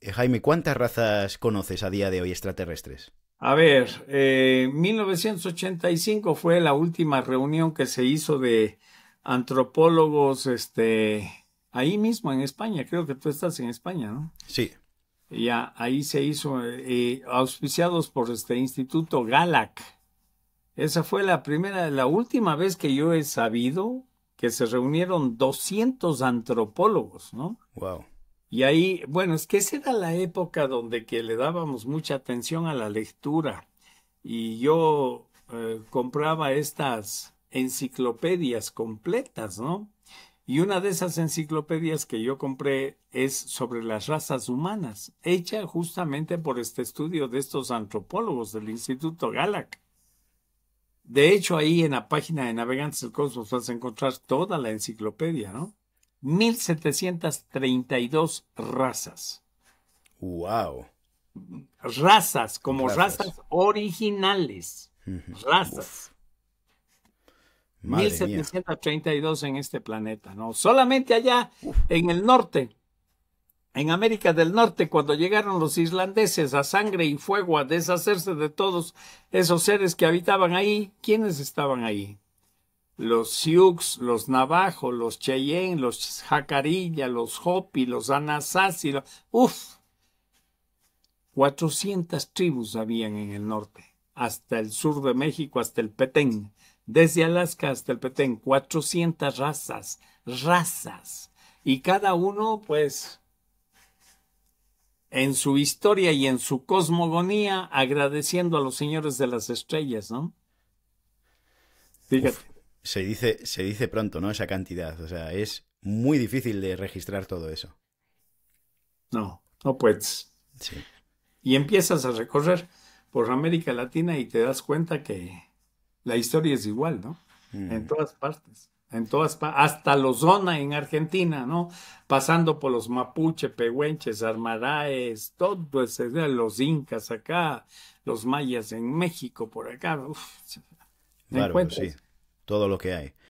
Eh, Jaime, ¿cuántas razas conoces a día de hoy extraterrestres? A ver, 1985 eh, fue la última reunión que se hizo de antropólogos, este, ahí mismo en España, creo que tú estás en España, ¿no? Sí. Ya, ahí se hizo, eh, auspiciados por este Instituto Galac. Esa fue la primera, la última vez que yo he sabido que se reunieron 200 antropólogos, ¿no? Wow. Y ahí, bueno, es que esa era la época donde que le dábamos mucha atención a la lectura. Y yo eh, compraba estas enciclopedias completas, ¿no? Y una de esas enciclopedias que yo compré es sobre las razas humanas, hecha justamente por este estudio de estos antropólogos del Instituto Galac. De hecho, ahí en la página de Navegantes del Cosmos vas a encontrar toda la enciclopedia, ¿no? 1.732 razas. ¡Wow! Razas, como razas, originales. Razas. 1732 en este planeta, ¿no? Solamente allá en el norte, en América del Norte, cuando llegaron los islandeses a sangre y fuego a deshacerse de todos esos seres que habitaban ahí, ¿quiénes estaban ahí? los Sioux, los Navajos, los Cheyenne, los Jacarilla, los Hopi, los Anasazi, los... uff, 400 tribus habían en el norte, hasta el sur de México, hasta el Petén, desde Alaska hasta el Petén, 400 razas, razas, y cada uno, pues, en su historia y en su cosmogonía, agradeciendo a los señores de las estrellas, ¿no? Fíjate se dice, se dice pronto, ¿no? Esa cantidad. O sea, es muy difícil de registrar todo eso. No, no puedes. Sí. Y empiezas a recorrer por América Latina y te das cuenta que la historia es igual, ¿no? Mm. En todas partes. En todas partes, hasta zona en Argentina, ¿no? Pasando por los mapuche, pehuenches, Armaraes, todo ese, los incas acá, los mayas en México, por acá. sí todo lo que hay.